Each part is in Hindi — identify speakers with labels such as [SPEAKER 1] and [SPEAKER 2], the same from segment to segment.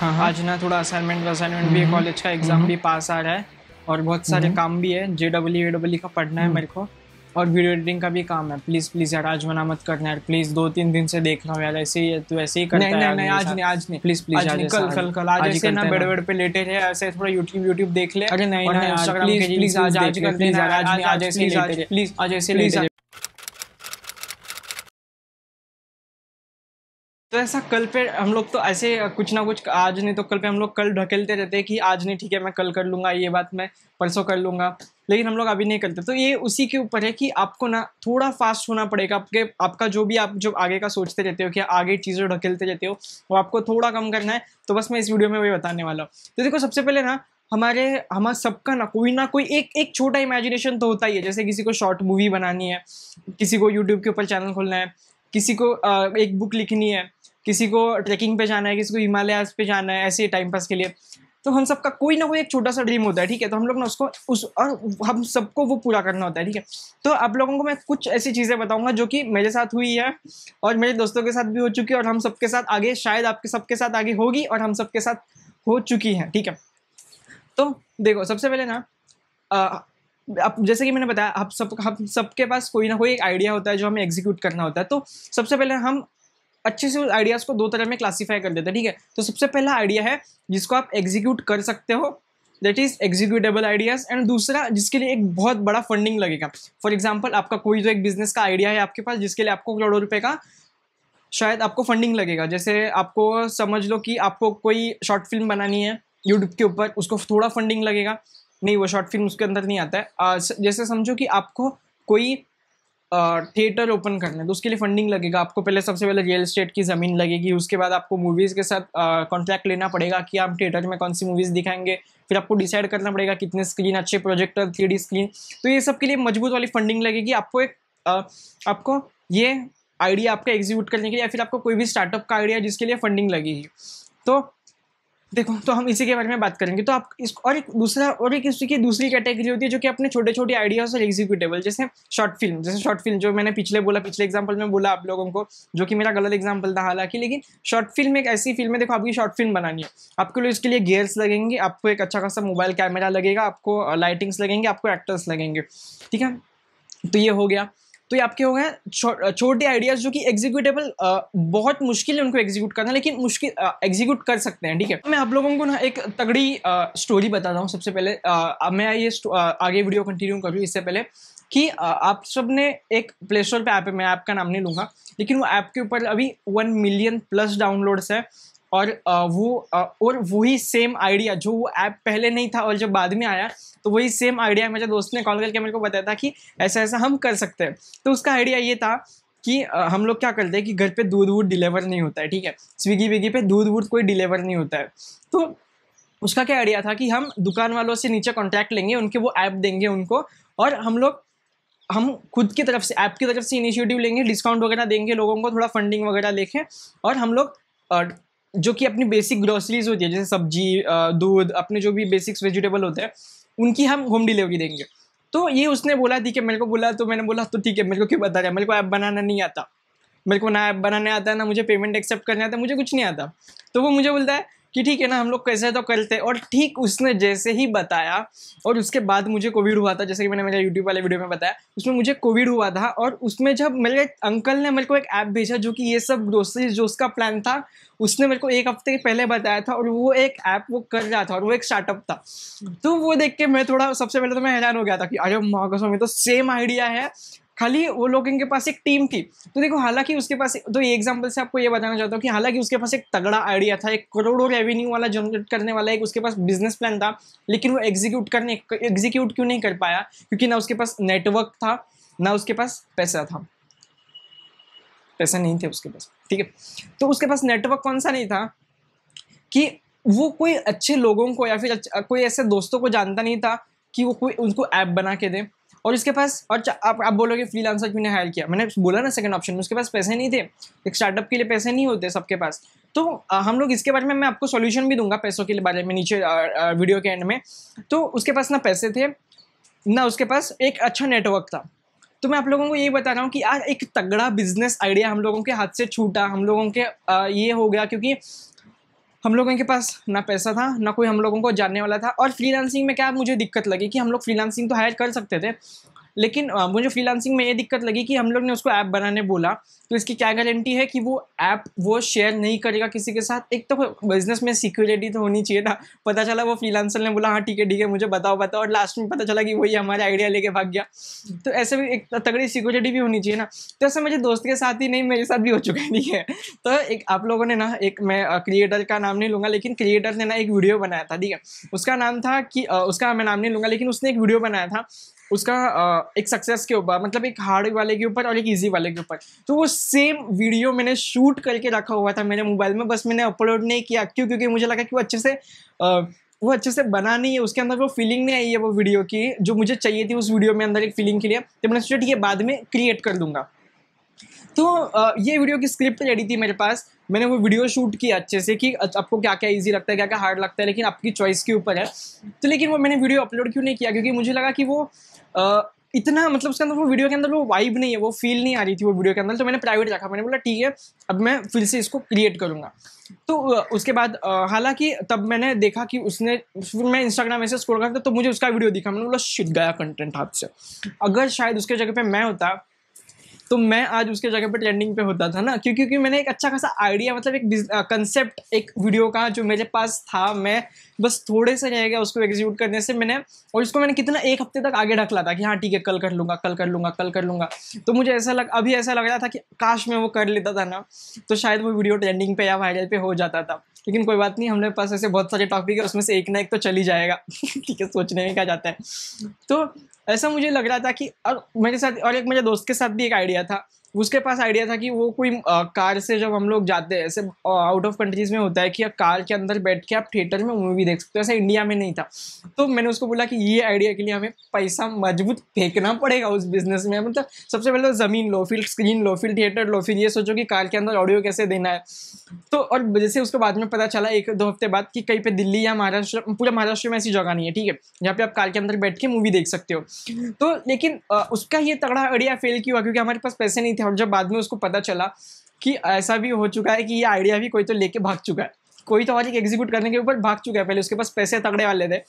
[SPEAKER 1] हाँ, हाँ। आज ना थोड़ा असाइनमेंट असाइनमेंट भी है कॉलेज हम्म। का एग्जाम हम्म। भी पास आ रहा है और बहुत सारे हम्म। काम भी है जे डब्ल्यू ए डब्ल्यू का पढ़ना है मेरे को और वीडियो एडिटिंग का भी काम है प्लीज प्लीज यार आज मना मत करना यार प्लीज दो तीन दिन से देख रहा हूँ यार ऐसे ही है तू ऐसे ही करता नहीं, नहीं, नहीं, आज नहीं आज नहीं प्लीज प्लीज आज, कल कल कल आज, ऐसे ना बेड बेड पे लेटे रहे ऐसे थोड़ा यूट्यूब यूट्यूब देख ले अरे नहीं प्लीज प्लीज आज आज आज आज ऐसे प्लीज आज ऐसे तो ऐसा कल पे हम लोग तो ऐसे कुछ ना कुछ आज नहीं तो कल पे हम लोग कल ढकेलते रहते हैं कि आज नहीं ठीक है मैं कल कर लूँगा ये बात मैं परसों कर लूँगा लेकिन हम लोग अभी नहीं करते तो ये उसी के ऊपर है कि आपको ना थोड़ा फास्ट होना पड़ेगा आपके आपका जो भी आप जो आगे का सोचते रहते हो कि आगे चीज़ें ढकेलते रहते हो वो आपको थोड़ा कम करना है तो बस मैं इस वीडियो में वही बताने वाला हूँ तो देखो सबसे पहले ना हमारे हमारा सबका ना कोई ना कोई एक एक छोटा इमेजिनेशन तो होता ही है जैसे किसी को शॉर्ट मूवी बनानी है किसी को यूट्यूब के ऊपर चैनल खोलना है किसी को एक बुक लिखनी है किसी को ट्रैकिंग पे जाना है किसी को हिमालयाज पे जाना है ऐसे टाइम पास के लिए तो हम सबका कोई ना कोई एक छोटा सा ड्रीम होता है ठीक है तो हम लोग ना उसको उस और हम सबको वो पूरा करना होता है ठीक है तो आप लोगों को मैं कुछ ऐसी चीज़ें बताऊंगा जो कि मेरे साथ हुई है और मेरे दोस्तों के साथ भी हो चुकी है और हम सबके साथ आगे शायद आपके सबके साथ आगे होगी और हम सबके साथ हो चुकी है ठीक है तो देखो सबसे पहले ना अब जैसे कि मैंने बताया आप सब हम सबके पास कोई ना कोई एक आइडिया होता है जो हमें एग्जीक्यूट करना होता है तो सबसे पहले हम अच्छे से उस आइडियाज़ को दो तरह में क्लासीफाई कर देता है ठीक है तो सबसे पहला आइडिया है जिसको आप एग्जीक्यूट कर सकते हो that is executable ideas and दूसरा जिसके लिए एक बहुत बड़ा फंडिंग लगेगा फॉर एग्जाम्पल आपका कोई जो तो एक बिजनेस का आइडिया है आपके पास जिसके लिए आपको करोड़ों रुपये का शायद आपको फंडिंग लगेगा जैसे आपको समझ लो कि आपको कोई शॉर्ट फिल्म बनानी है यूट्यूब के ऊपर उसको थोड़ा फंडिंग लगेगा नहीं वो शॉर्ट फिल्म उसके अंदर नहीं आता है जैसे समझो कि आपको कोई थिएटर ओपन करना है तो उसके लिए फंडिंग लगेगा आपको पहले सबसे पहले रियल स्टेट की ज़मीन लगेगी उसके बाद आपको मूवीज़ के साथ कॉन्ट्रैक्ट लेना पड़ेगा कि आप थिएटर में कौन सी मूवीज़ दिखाएंगे फिर आपको डिसाइड करना पड़ेगा कितने स्क्रीन अच्छे प्रोजेक्टर थ्री स्क्रीन तो ये सब के लिए मजबूत वाली फंडिंग लगेगी आपको एक आ, आपको ये आइडिया आपका एग्जीक्यूट करने के लिए या फिर आपको कोई भी स्टार्टअप का आइडिया जिसके लिए फंडिंग लगेगी तो देखो तो हम इसी के बारे में बात करेंगे तो आप इस और एक दूसरा और एक इसी की दूसरी कैटेगरी होती है जो कि अपने छोटे छोटे आइडियाज और एग्जीक्यूटेबल जैसे शॉर्ट फिल्म जैसे शॉर्ट फिल्म जो मैंने पिछले बोला पिछले एग्जाम्पल में बोला आप लोगों को जो कि मेरा गलत एग्जाम्पल था हालांकि लेकिन शॉर्ट फिल्म एक ऐसी फिल्म है देखो आपकी शॉर्ट फिल्म बनानी है आपके लिए इसके लिए गेयर्स लगेंगे आपको एक अच्छा खासा मोबाइल कैमरा लगेगा आपको लाइटिंग्स लगेंगे आपको एक्टर्स लगेंगे ठीक है तो ये हो गया तो ये आपके हो गए छोटे चो, आइडियाज़ जो कि एग्जीक्यूटेबल बहुत मुश्किल है उनको एग्जीक्यूट करना लेकिन मुश्किल एग्जीक्यूट कर सकते हैं ठीक है मैं आप लोगों को ना एक तगड़ी स्टोरी बताता हूँ सबसे पहले आ, मैं ये आ, आगे वीडियो कंटिन्यू करूँ इससे पहले कि आ, आप सब ने एक प्ले स्टोर पर ऐप है मैं ऐप का नाम नहीं लूँगा लेकिन वो ऐप के ऊपर अभी वन मिलियन प्लस डाउनलोड्स है और वो और वही सेम आइडिया जो वो ऐप पहले नहीं था और जब बाद में आया तो वही सेम आइडिया मेरे दोस्त ने कॉल करके मेरे को बताया था कि ऐसा ऐसा हम कर सकते हैं तो उसका आइडिया ये था कि हम लोग क्या करते हैं कि घर पे दूध वूध डिलीवर नहीं होता है ठीक है स्विगी विगी पे दूध वूध कोई डिलीवर नहीं होता है तो उसका क्या आइडिया था कि हम दुकान वालों से नीचे कॉन्टैक्ट लेंगे उनके वो ऐप देंगे उनको और हम लोग हम खुद की तरफ से ऐप की तरफ से इनिशिएटिव लेंगे डिस्काउंट वगैरह देंगे लोगों को थोड़ा फंडिंग वगैरह लेके और हम लोग जो कि अपनी बेसिक ग्रोसरीज होती है जैसे सब्जी दूध अपने जो भी बेसिक्स वेजिटेबल होते हैं उनकी हम होम डिलीवरी देंगे तो ये उसने बोला ठीक है मेरे को बोला तो मैंने बोला तो ठीक है मेरे को क्यों बता रहा है मेरे को ऐप बनाना नहीं आता मेरे को ना ऐप बनाने आता है ना मुझे पेमेंट एक्सेप्ट करने आता है मुझे कुछ नहीं आता तो वो मुझे बोलता है कि ठीक है ना हम लोग कैसे तो करते और ठीक उसने जैसे ही बताया और उसके बाद मुझे कोविड हुआ था जैसे कि मैंने मेरे यूट्यूब वाले वीडियो में बताया उसमें मुझे कोविड हुआ था और उसमें जब मेरे अंकल ने मेरे को एक ऐप भेजा जो कि ये सब दोस्ती जो उसका प्लान था उसने मेरे को एक हफ्ते पहले बताया था और वो एक ऐप वो कर रहा था और वो एक स्टार्टअप था तो वो देख के मैं थोड़ा सबसे पहले तो मैं हैरान हो गया था कि अरे माँ कसम तो सेम आइडिया है खाली वो लोग इनके पास एक टीम थी तो देखो हालांकि उसके पास तो ये एग्जाम्पल से आपको ये बताना चाहता हूँ कि हालांकि उसके पास एक तगड़ा आइडिया था एक करोड़ों रेवेन्यू वाला जनरेट करने वाला एक उसके पास बिजनेस प्लान था लेकिन वो एग्जीक्यूट करने एग्जीक्यूट क्यों नहीं कर पाया क्योंकि ना उसके पास नेटवर्क था ना उसके पास पैसा था पैसा नहीं थे उसके पास ठीक है तो उसके पास नेटवर्क कौन सा नहीं था कि वो कोई अच्छे लोगों को या फिर कोई ऐसे दोस्तों को जानता नहीं था कि वो कोई उनको ऐप बना के दें और इसके पास और आप आप बोलोगे फ्री लांसर क्यों ने हायर किया मैंने बोला ना सेकंड ऑप्शन में उसके पास पैसे नहीं थे एक स्टार्टअप के लिए पैसे नहीं होते सबके पास तो हम लोग इसके बारे में मैं आपको सोल्यूशन भी दूंगा पैसों के बारे में नीचे वीडियो के एंड में तो उसके पास ना पैसे थे ना उसके पास एक अच्छा नेटवर्क था तो मैं आप लोगों को यही बता रहा हूँ कि आज एक तगड़ा बिजनेस आइडिया हम लोगों के हाथ से छूटा हम लोगों के ये हो गया क्योंकि हम लोगों के पास ना पैसा था ना कोई हम लोगों को जानने वाला था और फ्रीलांसिंग में क्या मुझे दिक्कत लगी कि हम लोग फ्रीलांसिंग तो हायर कर सकते थे लेकिन मुझे फ्रीलांसिंग में ये दिक्कत लगी कि हम लोग ने उसको ऐप बनाने बोला तो इसकी क्या गारंटी है कि वो ऐप वो शेयर नहीं करेगा किसी के साथ एक तो बिजनेस में सिक्योरिटी तो होनी चाहिए ना पता चला वो फ्रीलांसर ने बोला हाँ ठीक है ठीक है मुझे बताओ बताओ और लास्ट में पता चला कि वही हमारा आइडिया लेके भाग गया तो ऐसे भी एक तगड़ी सिक्योरिटी भी होनी चाहिए ना तो ऐसे मुझे दोस्त के साथ ही नहीं मेरे साथ भी हो चुका है ठीक है तो एक आप लोगों ने ना एक मैं क्रिएटर का नाम नहीं लूँगा लेकिन क्रिएटर ने ना एक वीडियो बनाया था ठीक है उसका नाम था कि उसका मैं नाम नहीं लूँगा लेकिन उसने एक वीडियो बनाया था उसका एक सक्सेस के ऊपर मतलब एक हार्ड वाले के ऊपर और एक ईजी वाले के ऊपर तो वो सेम वीडियो मैंने शूट करके रखा हुआ था मेरे मोबाइल में बस मैंने अपलोड नहीं किया क्यों क्योंकि मुझे लगा कि वो अच्छे से वो अच्छे से बना नहीं है उसके अंदर वो फीलिंग नहीं आई है वो वीडियो की जो मुझे चाहिए थी उस वीडियो में अंदर एक फीलिंग के लिए तो मैंने सोचा ठीक है बाद में क्रिएट कर दूंगा तो ये वीडियो की स्क्रिप्ट रेडी थी मेरे पास मैंने वो वीडियो शूट किया अच्छे से कि आपको क्या क्या इजी लगता है क्या क्या हार्ड लगता है लेकिन आपकी चॉइस के ऊपर है तो लेकिन वो मैंने वीडियो अपलोड क्यों नहीं किया क्योंकि मुझे लगा कि वो इतना मतलब उसके अंदर वो वीडियो के अंदर वो वाइब नहीं है वो फील नहीं आ रही थी वो वीडियो के अंदर तो मैंने प्राइवेट रखा मैंने बोला ठीक है अब मैं फिर से इसको क्रिएट करूंगा तो उसके बाद हालांकि तब मैंने देखा कि उसने फिर मैं इंस्टाग्राम ऐसे स्क्रॉल करता तो मुझे उसका वीडियो दिखा मैंने बोला शिट गया कंटेंट हाथ से अगर शायद उसके जगह पर मैं होता तो मैं आज उसके जगह पर ट्रेंडिंग पे होता था ना क्योंकि क्योंकि मैंने एक अच्छा खासा आइडिया मतलब एक कंसेप्ट एक वीडियो का जो मेरे पास था मैं बस थोड़े से रह गया उसको एग्जीक्यूट करने से मैंने और उसको मैंने कितना एक हफ्ते तक आगे ढकला था कि हाँ ठीक है कल कर लूँगा कल कर लूँगा कल कर लूँगा तो मुझे ऐसा लग अभी ऐसा लग रहा था कि काश मैं वो कर लेता था ना तो शायद वो वीडियो ट्रेंडिंग पर या वायरल पर हो जाता था लेकिन कोई बात नहीं हमारे पास ऐसे बहुत सारे टॉपिक है उसमें से एक ना एक तो चली जाएगा ठीक है सोचने में क्या जाता है तो ऐसा मुझे लग रहा था कि और मेरे साथ और एक मेरे दोस्त के साथ भी एक आइडिया था उसके पास आइडिया था कि वो कोई आ, कार से जब हम लोग जाते हैं ऐसे आउट ऑफ कंट्रीज में होता है कि कार के अंदर बैठ के आप थिएटर में मूवी देख सकते हो ऐसा इंडिया में नहीं था तो मैंने उसको बोला कि ये आइडिया के लिए हमें पैसा मजबूत फेंकना पड़ेगा उस बिजनेस में मतलब सबसे पहले तो ज़मीन लो फिर स्क्रीन लो फिर थिएटर लो फिर ये सोचो कि कार के अंदर ऑडियो कैसे देना है तो और जैसे उसके बाद में पता चला एक दो हफ्ते बाद कि कहीं पर दिल्ली या महाराष्ट्र पूरे महाराष्ट्र में ऐसी जगह नहीं है ठीक है जहाँ पे आप कार के अंदर बैठ के मूवी देख सकते हो तो लेकिन उसका ये तगड़ा आइडिया फेल क्यों हुआ क्योंकि हमारे पास पैसे नहीं थे और जब बाद में उसको पता चला कि ऐसा भी हो चुका है कि ये आइडिया भी कोई तो लेके भाग चुका है कोई तो और एक एग्जीक्यूट करने के ऊपर भाग चुका है पहले उसके पास पैसे तगड़े वाले थे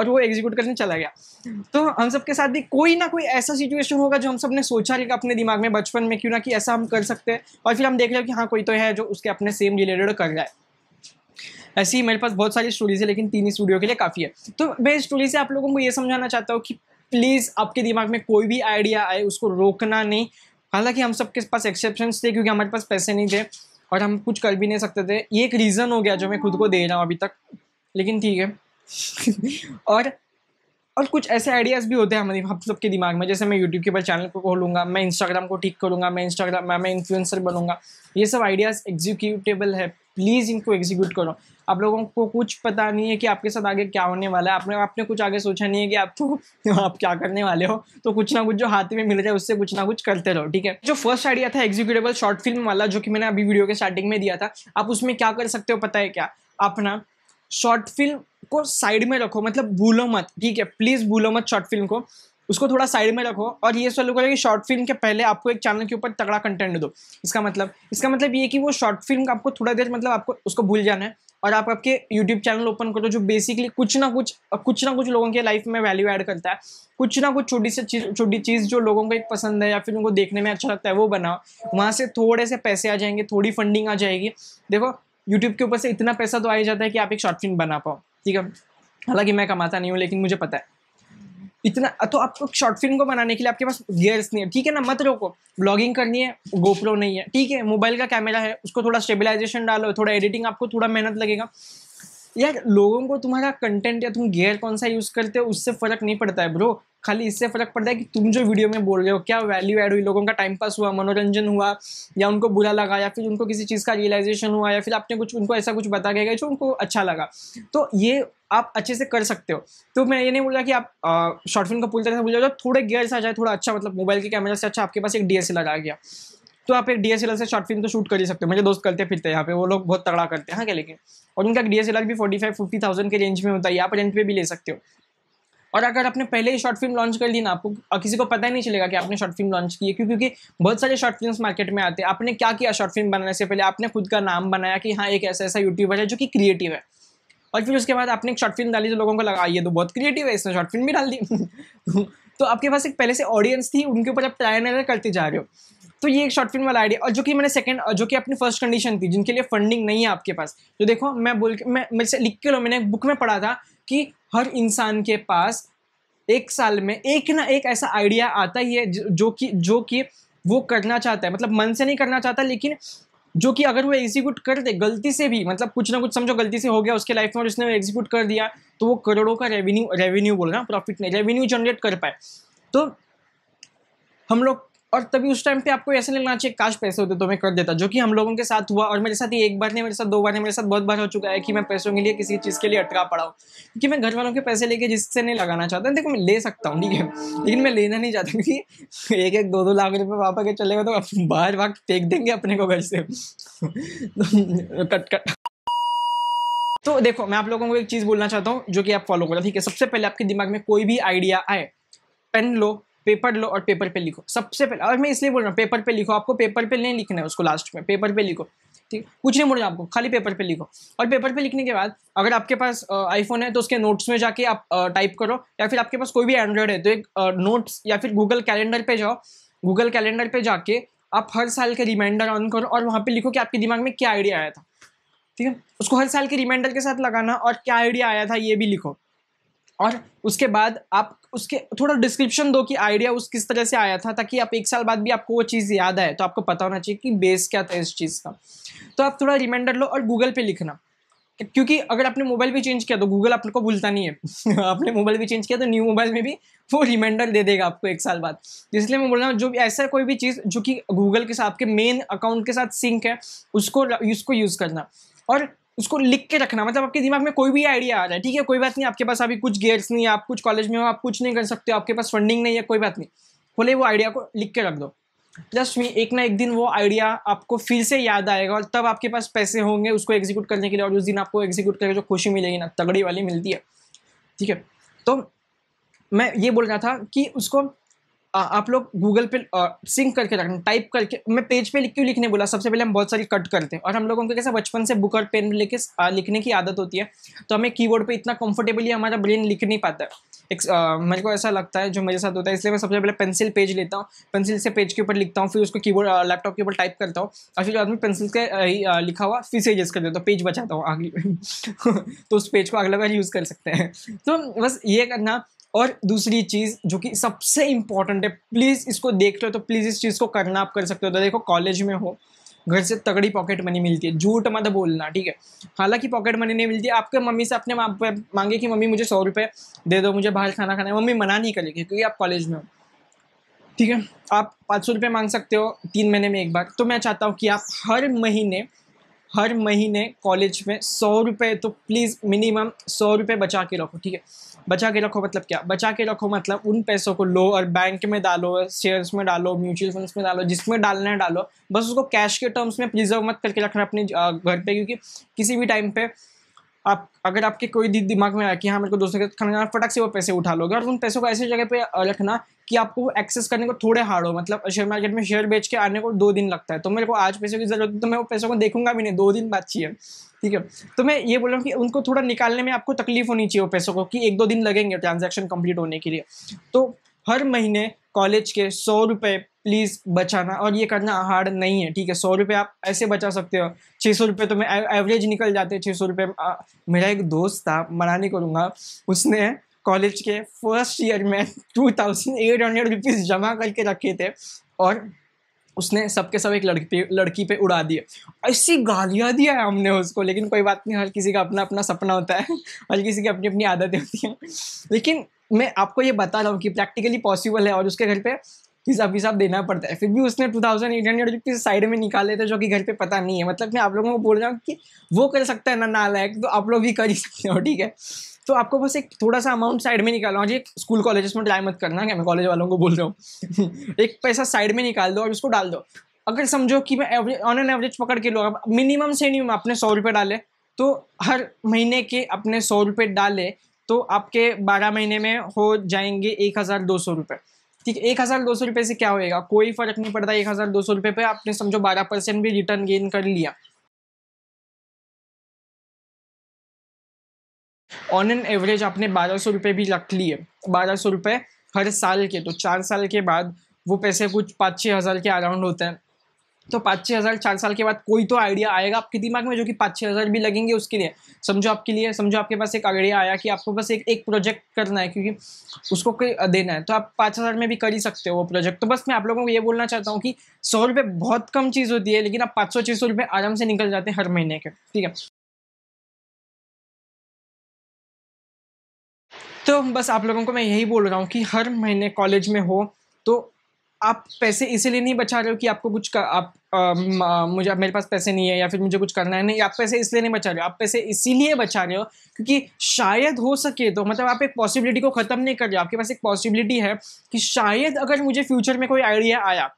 [SPEAKER 1] और वो एग्जीक्यूट करने चला गया तो हम सबके साथ भी कोई ना कोई ऐसा सिचुएशन होगा जो हम सब ने सोचा लेगा अपने दिमाग में बचपन में क्यों ना कि ऐसा हम कर सकते हैं और फिर हम देख रहे हैं कि हाँ कोई तो है जो उसके अपने सेम रिलेटेड कर रहा है ऐसी मेरे पास बहुत सारी स्टोरीज है लेकिन तीन ही स्टूडियो के लिए काफ़ी है तो मैं स्टोरी से आप लोगों को ये समझाना चाहता हूँ कि प्लीज़ आपके दिमाग में कोई भी आइडिया आए उसको रोकना नहीं हालांकि हम सबके पास एक्सेप्शन थे क्योंकि हमारे पास पैसे नहीं थे और हम कुछ कर भी नहीं सकते थे ये एक रीज़न हो गया जो मैं खुद को दे रहा हूँ अभी तक लेकिन ठीक है और और कुछ ऐसे आइडियाज़ भी होते हैं हमारे हम सबके दिमाग में जैसे मैं यूट्यूब के ऊपर चैनल को खोलूँगा मैं इंस्टाग्राम को ठीक करूँगा मैं इंस्टाग्राम मैं मैं इन्फ्लुएंसर बनूँगा ये सब आइडियाज़ एग्जीक्यूटेबल है प्लीज़ इनको एग्जीक्यूट करो आप लोगों को कुछ पता नहीं है कि आपके साथ आगे क्या होने वाला है आपने आपने कुछ आगे सोचा नहीं है कि तो आप क्या करने वाले हो तो कुछ ना कुछ जो हाथ में मिल जाए उससे कुछ ना कुछ करते रहो ठीक है जो फर्स्ट आइडिया था एग्जीक्यूटेबल शॉर्ट फिल्म वाला जो कि मैंने अभी वीडियो के स्टार्टिंग में दिया था आप उसमें क्या कर सकते हो पता है क्या अपना शॉर्ट फिल्म को साइड में रखो मतलब भूलो मत ठीक है प्लीज़ भूलो मत शॉर्ट फिल्म को उसको थोड़ा साइड में रखो और ये सोलो करो कि शॉर्ट फिल्म के पहले आपको एक चैनल के ऊपर तगड़ा कंटेंट दो इसका मतलब इसका मतलब ये कि वो शॉर्ट फिल्म का आपको थोड़ा देर मतलब आपको उसको भूल जाना है और आप आपके यूट्यूब चैनल ओपन करो जो बेसिकली कुछ ना कुछ कुछ ना कुछ लोगों के लाइफ में वैल्यू ऐड करता है कुछ ना कुछ छोटी सी चीज छोटी चीज़ जो लोगों को एक पसंद है या फिर उनको देखने में अच्छा लगता है वो बनाओ वहाँ से थोड़े से पैसे आ जाएंगे थोड़ी फंडिंग आ जाएगी देखो यूट्यूब के ऊपर से इतना पैसा तो आ ही जाता है कि आप एक शॉर्ट फिल्म बना पाओ ठीक है हालांकि मैं कमाता नहीं हूँ लेकिन मुझे पता है इतना तो आपको शॉर्ट फिल्म को बनाने के लिए आपके पास गियर्स नहीं है ठीक है ना मत रोको ब्लॉगिंग करनी है गोप्रो नहीं है ठीक है मोबाइल का कैमरा है उसको थोड़ा स्टेबिलाईजेशन डालो थोड़ा एडिटिंग आपको थोड़ा मेहनत लगेगा यार लोगों को तुम्हारा कंटेंट या तुम गियर कौन सा यूज़ करते हो उससे फ़र्क नहीं पड़ता है ब्रो खाली इससे फर्क पड़ता है कि तुम जो वीडियो में बोल रहे हो क्या वैल्यू एड हुई लोगों का टाइम पास हुआ मनोरंजन हुआ या उनको बुरा लगा या फिर उनको किसी चीज़ का रियलाइजेशन हुआ या फिर आपने कुछ उनको ऐसा कुछ बता गया जो उनको अच्छा लगा तो ये आप अच्छे से कर सकते हो तो मैं ये नहीं बोल रहा कि आप शॉर्ट फिल्म का पूरी तरह से बोल जाओ थोड़े गियर से आ जाए थोड़ा अच्छा मतलब मोबाइल के कैमरा से अच्छा आपके पास एक डी एस एल आ गया तो आप एक डी से शॉर्ट फिल्म तो शूट कर ही सकते हो मेरे दोस्त करते फिरते यहाँ पे वो लोग बहुत तगड़ा करते हैं हाँ क्या लेकिन और उनका डीएसएलआर भी फोर्टी फाइव फिफ्टी थाउजेंड के रेंज में होता है आप रेंट पे भी ले सकते हो और अगर आपने पहले ही शॉर्ट फिल्म लॉन्च कर दी ना आपको किसी को पता ही नहीं चलेगा कि आपने शॉर्ट फिल्म लॉन्च की है क्योंकि बहुत सारे शॉर्ट फिल्म मार्केट में आते हैं आपने क्या किया शॉर्ट फिल्म बनाने से पहले आपने खुद का नाम बनाया कि हाँ एक ऐसा ऐसा यूट्यूबर है जो कि क्रिएटिव है और फिर उसके बाद आपने एक शॉर्ट फिल्म डाली तो लोगों को लगा ये तो बहुत क्रिएटिव है इसने शॉर्ट फिल्म भी डाल दी तो आपके पास एक पहले से ऑडियंस थी उनके ऊपर आप ट्राई एंड करते जा रहे हो तो ये एक शॉर्ट फिल्म वाला आइडिया और जो कि मैंने सेकंड जो कि अपनी फर्स्ट कंडीशन थी जिनके लिए फंडिंग नहीं है आपके पास जो तो देखो मैं बोल के मैं मेरे से लिख के लो मैंने एक बुक में पढ़ा था कि हर इंसान के पास एक साल में एक ना एक ऐसा आइडिया आता ही है जो कि जो कि वो करना चाहता है मतलब मन से नहीं करना चाहता लेकिन जो कि अगर वो एग्जीक्यूट कर दे गलती से भी मतलब कुछ ना कुछ समझो गलती से हो गया उसके लाइफ में और उसने एग्जीक्यूट कर दिया तो वो करोड़ों का रेवेन्यू रेवेन्यू बोल रहा प्रॉफिट नहीं रेवेन्यू जनरेट कर पाए तो हम लोग और तभी उस टाइम पे आपको ऐसे लगना चाहिए काश पैसे होते तो मैं कर देता जो कि हम लोगों के साथ हुआ और मेरे साथ ही एक बार नहीं मेरे साथ दो बार नहीं मेरे साथ बहुत बार हो चुका है कि मैं पैसों के लिए किसी चीज़ के लिए अटका पड़ा हूँ क्योंकि मैं घर वालों के पैसे लेके जिससे नहीं लगाना चाहता देखो मैं ले सकता हूँ ठीक है लेकिन मैं लेना नहीं चाहता क्योंकि एक एक दो दो लाख रुपये पापा के चले गए तो आप बाहर वाक फेंक देंगे अपने को घर से कट कट तो देखो मैं आप लोगों को एक चीज़ बोलना चाहता हूँ जो कि आप फॉलो करो ठीक है सबसे पहले आपके दिमाग में कोई भी आइडिया आए पेन लो पेपर लो और पेपर पे लिखो सबसे पहले और मैं इसलिए बोल रहा हूँ पेपर पे लिखो आपको पेपर पे नहीं लिखना है उसको लास्ट में पेपर पे लिखो ठीक कुछ नहीं बोलना आपको खाली पेपर पे लिखो और पेपर पे लिखने के बाद अगर आपके पास आईफोन है तो उसके नोट्स में जाके आप टाइप करो या फिर आपके पास कोई भी एंड्रॉयड है तो एक नोट्स या फिर गूगल कैलेंडर पर जाओ गूगल कैलेंडर पर जाके आप हर साल के रिमाइंडर ऑन करो और वहाँ पर लिखो कि आपके दिमाग में क्या आइडिया आया था ठीक है उसको हर साल के रिमाइंडर के साथ लगाना और क्या आइडिया आया था ये भी लिखो और उसके बाद आप उसके थोड़ा डिस्क्रिप्शन दो कि आइडिया उस किस तरह से आया था ताकि आप एक साल बाद भी आपको वो चीज़ याद आए तो आपको पता होना चाहिए कि बेस क्या था इस चीज़ का तो आप थोड़ा रिमाइंडर लो और गूगल पे लिखना क्योंकि अगर आपने मोबाइल भी चेंज किया तो गूगल आपको भूलता नहीं है आपने मोबाइल भी चेंज किया तो न्यू मोबाइल में भी वो रिमाइंडर दे देगा आपको एक साल बाद तो इसलिए मैं बोल रहा हूँ जो भी ऐसा कोई भी चीज़ जो कि गूगल के साथ आपके मेन अकाउंट के साथ सिंक है उसको उसको यूज़ करना और उसको लिख के रखना मतलब आपके दिमाग में कोई भी आइडिया आ जाए ठीक है कोई बात नहीं आपके पास अभी कुछ गेट्स नहीं है आप कुछ कॉलेज में हो आप कुछ नहीं कर सकते आपके पास फंडिंग नहीं है कोई बात नहीं खोले वो आइडिया को लिख के रख दो प्लस मी एक ना एक दिन वो आइडिया आपको फिर से याद आएगा और तब आपके पास पैसे होंगे उसको एग्जीक्यूट करने के लिए और उस दिन आपको एग्जीक्यूट करके जो खुशी मिलेगी ना तगड़ी वाली मिलती है ठीक है तो मैं ये बोल रहा था कि उसको आप लोग गूगल पे सिंक करके रखना टाइप करके मैं पेज पे लिख क्यों लिखने बोला सबसे पहले हम बहुत सारी कट करते हैं और हम लोगों को कैसे बचपन से बुक और पेन लेके लिखने की आदत होती है तो हमें कीबोर्ड पे इतना कंफर्टेबली हमारा ब्रेन लिख नहीं पाता है एक आ, मेरे को ऐसा लगता है जो मेरे साथ होता है इसलिए मैं सबसे पहले पेंसिल पेज लेता हूँ पेंसिल से पेज के ऊपर लिखता हूँ फिर उसको कीबोर्ड लैपटॉप के ऊपर टाइप करता हूँ और फिर आदमी पेंसिल से लिखा हुआ फिर से एडजस्ट कर देता हूँ पेज बचाता हूँ आगे तो उस पेज को अगला बार यूज़ कर सकते हैं तो बस ये करना और दूसरी चीज़ जो कि सबसे इम्पॉर्टेंट है प्लीज़ इसको देख लो तो प्लीज़ इस चीज़ को करना आप कर सकते हो तो देखो कॉलेज में हो घर से तगड़ी पॉकेट मनी मिलती है झूठ मत बोलना ठीक है हालांकि पॉकेट मनी नहीं मिलती आपके मम्मी से अपने मांगे कि मम्मी मुझे सौ रुपये दे दो मुझे बाहर खाना खाना है मम्मी मना नहीं करेगी क्योंकि आप कॉलेज में हो ठीक है आप पाँच सौ रुपये मांग सकते हो तीन महीने में एक बार तो मैं चाहता हूँ कि आप हर महीने हर महीने कॉलेज में सौ रुपये तो प्लीज़ मिनिमम सौ रुपये बचा के रखो ठीक है बचा के रखो मतलब क्या बचा के रखो मतलब उन पैसों को लो और बैंक में डालो शेयर्स में डालो म्यूचुअल फंड्स में डालो जिसमें डालना है डालो बस उसको कैश के टर्म्स में प्रिजर्व मत करके रखना अपने घर पे क्योंकि किसी भी टाइम पे आप अगर आपके कोई दिमाग में आया कि हाँ मेरे को दोस्तों के साथ खाना जाना फटक से वो पैसे उठा लोगे और उन पैसों को ऐसी जगह पे रखना कि आपको एक्सेस करने को थोड़े हार्ड हो मतलब शेयर मार्केट में शेयर बेच के आने को दो दिन लगता है तो मेरे को आज पैसों की जरूरत है तो मैं वो पैसों को देखूंगा भी नहीं दो दिन बाद चाहिए ठीक है तो मैं ये बोल रहा हूँ कि उनको थोड़ा निकालने में आपको तकलीफ होनी चाहिए वो पैसों को कि एक दो दिन लगेंगे ट्रांजेक्शन कंप्लीट होने के लिए तो हर महीने कॉलेज के सौ रुपये प्लीज़ बचाना और ये करना हार्ड नहीं है ठीक है सौ रुपये आप ऐसे बचा सकते हो छः सौ रुपये तो मैं एवरेज निकल जाते हैं छः सौ रुपये मेरा एक दोस्त था मना नहीं करूँगा उसने कॉलेज के फर्स्ट ईयर में two thousand eight hundred rupees जमा करके रखे थे और उसने सबके सब एक लड़की लड़की पे उड़ा दिए ऐसी गालियाँ दिया है हमने उसको लेकिन कोई बात नहीं हर किसी का अपना अपना सपना होता है हर किसी की अपनी अपनी आदतें होती हैं लेकिन मैं आपको ये बता रहा हूँ कि प्रैक्टिकली पॉसिबल है और उसके घर पे हिसाब हिसाब देना पड़ता है फिर भी उसने two thousand eight hundred rupees side में निकाले थे जो कि घर पे पता नहीं है मतलब मैं आप लोगों को बोल रहा हूँ कि वो कर सकता है ना ना लायक तो आप लोग भी कर ही सकते हो ठीक है तो आपको बस एक थोड़ा सा अमाउंट साइड में निकालना जी स्कूल कॉलेजेस में ट्राई मत करना क्या मैं कॉलेज वालों को बोल रहा हूँ एक पैसा साइड में निकाल दो और उसको डाल दो अगर समझो कि मैं एवरेज ऑन एन एवरेज पकड़ के लो मिनिमम से नहीं आपने सौ रुपये डाले तो हर महीने के अपने सौ रुपये डाले तो आपके बारह महीने में हो जाएंगे एक हज़ार दो सौ रुपये ठीक है एक हज़ार दो सौ रुपये से क्या होएगा कोई फ़र्क नहीं पड़ता एक हज़ार दो सौ रुपये पर आपने समझो बारह परसेंट भी रिटर्न गेन कर लिया ऑन एन एवरेज आपने बारह सौ रुपये भी रख लिए बारह सौ रुपये हर साल के तो चार साल के बाद वो पैसे कुछ पाँच छः हज़ार के अराउंड होते हैं तो पाँच छः हज़ार चार साल के बाद कोई तो आइडिया आएगा आपके दिमाग में जो कि पाँच छः हज़ार भी लगेंगे उसके लिए समझो आपके लिए समझो आपके पास एक आइडिया आया कि आपको बस एक एक प्रोजेक्ट करना है क्योंकि उसको कोई देना है तो आप पाँच हज़ार में भी कर ही सकते हो वो प्रोजेक्ट तो बस मैं आप लोगों को ये बोलना चाहता हूँ कि सौ रुपये बहुत कम चीज़ होती है लेकिन आप पाँच सौ छः सौ रुपये आराम से निकल जाते हैं हर महीने के ठीक है तो बस आप लोगों को मैं यही बोल रहा हूँ कि हर महीने कॉलेज में हो तो आप पैसे इसीलिए नहीं बचा रहे हो कि आपको कुछ कर, आप आ, मुझे मेरे पास पैसे नहीं है या फिर मुझे कुछ करना है नहीं आप पैसे इसलिए नहीं बचा रहे हो आप पैसे इसीलिए बचा रहे हो क्योंकि शायद हो सके तो मतलब आप एक पॉसिबिलिटी को ख़त्म नहीं कर रहे हो आपके पास एक पॉसिबिलिटी है कि शायद अगर मुझे फ्यूचर में कोई आइडिया आया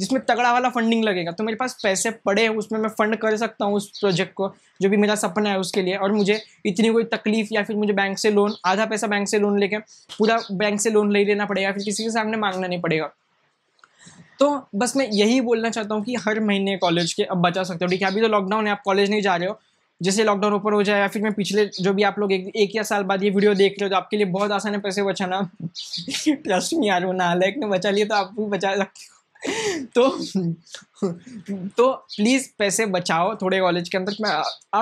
[SPEAKER 1] जिसमें तगड़ा वाला फंडिंग लगेगा तो मेरे पास पैसे पड़े हैं उसमें मैं फंड कर सकता हूँ उस प्रोजेक्ट को जो भी मेरा सपना है उसके लिए और मुझे इतनी कोई तकलीफ या फिर मुझे बैंक से लोन आधा पैसा बैंक से लोन लेके पूरा बैंक से लोन ले लेना पड़ेगा फिर किसी के सामने मांगना नहीं पड़ेगा तो बस मैं यही बोलना चाहता हूँ कि हर महीने कॉलेज के अब बचा सकते हो ठीक है अभी तो लॉकडाउन है आप कॉलेज नहीं जा रहे हो जैसे लॉकडाउन ऊपर हो जाए या फिर मैं पिछले जो भी आप लोग एक, एक या साल बाद ये वीडियो देख रहे हो तो आपके लिए बहुत आसान है पैसे बचाना ट्रस्ट आ यार ना लाइक ने बचा लिए तो आप भी बचा सकते हो तो तो प्लीज़ पैसे बचाओ थोड़े कॉलेज के अंदर मैं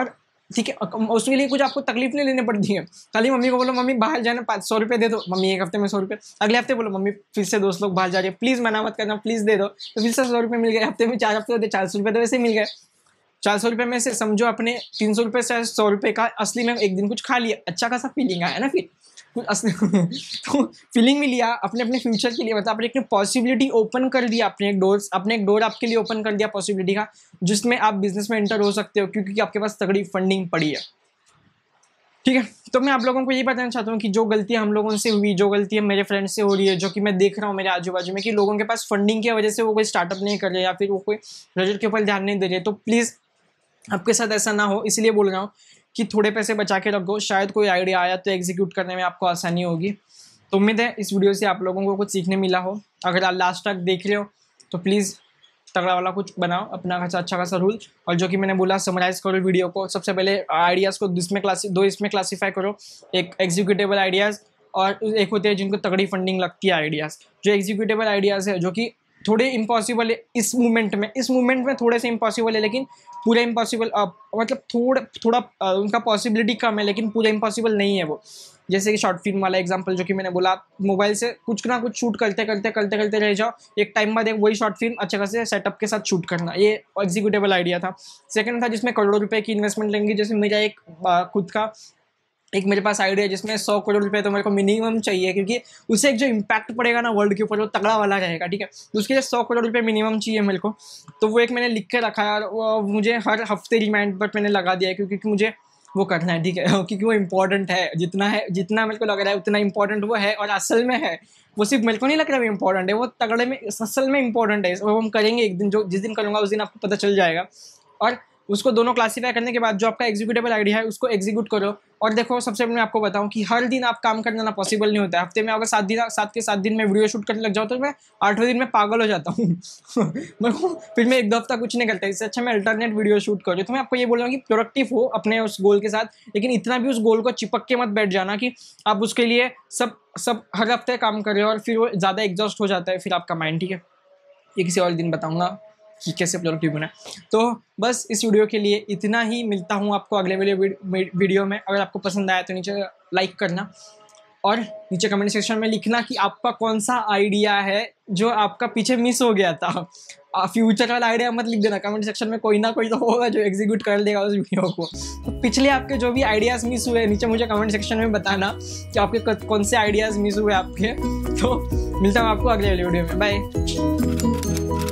[SPEAKER 1] और ठीक है उसके लिए कुछ आपको तकलीफ नहीं लेनी पड़ती है खाली मम्मी को बोलो मम्मी बाहर जाना पाँच सौ रुपये दे दो मम्मी एक हफ्ते में सौ रुपये अगले हफ्ते बोलो मम्मी फिर से दोस्त लोग बाहर जा रहे हैं प्लीज़ मना मत करना प्लीज़ दे दो तो फिर से सौ रुपये मिल गए हफ्ते में चार हफ्ते होते चार सौ रुपये तो वैसे मिल गए चार सौ रुपये में से समझो अपने तीन सौ रुपये से सौ रुपये का असली में एक दिन कुछ खा लिया अच्छा खासा फीलिंग आया ना फिर तो फीलिंग भी लिया अपने अपने फ्यूचर के लिए मतलब आपने एक पॉसिबिलिटी ओपन कर दिया आपने एक डोर अपने एक डोर आपके लिए ओपन कर दिया पॉसिबिलिटी का जिसमें आप बिजनेस में एंटर हो सकते हो क्योंकि आपके पास तगड़ी फंडिंग पड़ी है ठीक है तो मैं आप लोगों को ये बताना चाहता हूँ कि जो गलती हम लोगों से हुई जो है मेरे फ्रेंड से हो रही है जो कि मैं देख रहा हूँ मेरे आजू बाजू में कि लोगों के पास फंडिंग की वजह से वो कोई स्टार्टअप नहीं कर रहे या फिर वो कोई रजट के ऊपर ध्यान नहीं दे रहे तो प्लीज़ आपके साथ ऐसा ना हो इसलिए बोल रहा हूँ कि थोड़े पैसे बचा के रखो शायद कोई आइडिया आया तो एग्जीक्यूट करने में आपको आसानी होगी तो उम्मीद है इस वीडियो से आप लोगों को कुछ सीखने मिला हो अगर आप लास्ट तक देख रहे हो तो प्लीज़ तगड़ा वाला कुछ बनाओ अपना खासा अच्छा खासा रूल और जो कि मैंने बोला समराइज करो वीडियो को सबसे पहले आइडियाज़ को इसमें क्लासी दो इसमें क्लासीफाई करो एक एग्जीक्यूटेबल आइडियाज़ और एक होते हैं जिनको तगड़ी फंडिंग लगती है आइडियाज़ जो एग्जीक्यूटेबल आइडियाज़ है जो कि थोड़े इम्पॉसिबल है इस मूवमेंट में इस मूवमेंट में थोड़े से इम्पॉसिबल है लेकिन पूरा इम्पॉसिबल मतलब थोड़ा थोड़ा उनका पॉसिबिलिटी कम है लेकिन पूरा इम्पॉसिबल नहीं है वो जैसे कि शॉर्ट फिल्म वाला एग्जांपल जो कि मैंने बोला आप मोबाइल से कुछ ना कुछ शूट करते करते करते करते रह जाओ एक टाइम बाद एक वही शॉर्ट फिल्म अच्छे खासे सेटअप के साथ शूट करना ये एग्जीक्यूटेबल आइडिया था सेकंड था जिसमें करोड़ों रुपए की इन्वेस्टमेंट लेंगी जैसे मेरा एक खुद का एक मेरे पास आइडिया जिसमें सौ करोड़ रुपए तो मेरे को मिनिमम चाहिए क्योंकि उसे एक जो इम्पैक्ट पड़ेगा ना वर्ल्ड के ऊपर वो तगड़ा वाला रहेगा ठीक है तो उसके लिए सौ करोड़ रुपए मिनिमम चाहिए मेरे को तो वो एक मैंने लिख के रखा है और मुझे हर हफ्ते रिमाइंड पर मैंने लगा दिया है क्योंकि मुझे वो करना है ठीक है क्योंकि वो इंपॉर्टेंट है जितना है जितना मेरे को लग रहा है उतना इम्पोर्टेंट वो है और असल में है वो सिर्फ मेरे को नहीं लग रहा है वो है वो तगड़े में असल में इम्पॉर्टेंट है वो हम करेंगे एक दिन जो जिस दिन करूँगा उस दिन आपको पता चल जाएगा और उसको दोनों क्लासीफाई करने के बाद जो आपका एग्जीक्यूटेबल आइडिया है उसको एग्जीक्यूट करो और देखो सबसे मैं आपको बताऊं कि हर दिन आप काम करना ना पॉसिबल नहीं होता है हफ्ते में अगर सात दिन सात के सात दिन में वीडियो शूट करने लग जाओ तो मैं आठवें दिन में पागल हो जाता हूँ मेरे को फिर मैं एक दो हफ्ता कुछ नहीं करता इससे अच्छा मैं अल्टरनेट वीडियो शूट करूँ तो मैं आपको ये बोल रहा हूँ कि प्रोडक्टिव हो अपने उस गोल के साथ लेकिन इतना भी उस गोल को चिपक के मत बैठ जाना कि आप उसके लिए सब सब हर हफ्ते काम कर रहे हो और फिर वो ज़्यादा एग्जॉस्ट हो जाता है फिर आपका माइंड ठीक है ये किसी और दिन बताऊँगा कि कैसे आप लोग बनाए तो बस इस वीडियो के लिए इतना ही मिलता हूँ आपको अगले वीडियो में अगर आपको पसंद आया तो नीचे लाइक करना और नीचे कमेंट सेक्शन में लिखना कि आपका कौन सा आइडिया है जो आपका पीछे मिस हो गया था फ्यूचर वाला आइडिया मत लिख देना कमेंट सेक्शन में कोई ना कोई तो होगा जो एग्जीक्यूट कर देगा उस वीडियो को तो पिछले आपके जो भी आइडियाज़ मिस हुए नीचे मुझे कमेंट सेक्शन में बताना कि आपके कौन से आइडियाज़ मिस हुए आपके तो मिलता हूँ आपको अगले वीडियो में बाय